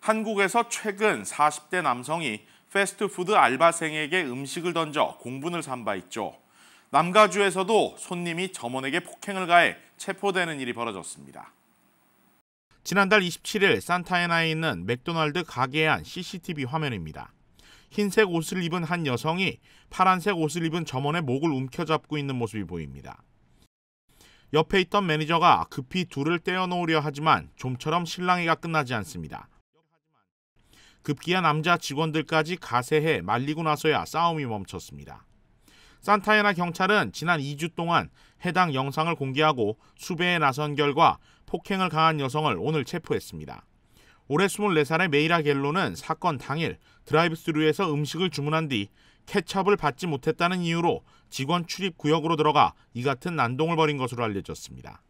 한국에서 최근 40대 남성이 패스트푸드 알바생에게 음식을 던져 공분을 산 바 있죠. 남가주에서도 손님이 점원에게 폭행을 가해 체포되는 일이 벌어졌습니다. 지난달 27일 산타에나에 있는 맥도날드 가게의 한 CCTV 화면입니다. 흰색 옷을 입은 한 여성이 파란색 옷을 입은 점원의 목을 움켜잡고 있는 모습이 보입니다. 옆에 있던 매니저가 급히 둘을 떼어놓으려 하지만 좀처럼 실랑이가 끝나지 않습니다. 급기야 남자 직원들까지 가세해 말리고 나서야 싸움이 멈췄습니다. 산타에나 경찰은 지난 2주 동안 해당 영상을 공개하고 수배에 나선 결과 폭행을 강한 여성을 오늘 체포했습니다. 올해 24살의 메이라 겔로는 사건 당일 드라이브스루에서 음식을 주문한 뒤 케첩을 받지 못했다는 이유로 직원 출입 구역으로 들어가 이 같은 난동을 벌인 것으로 알려졌습니다.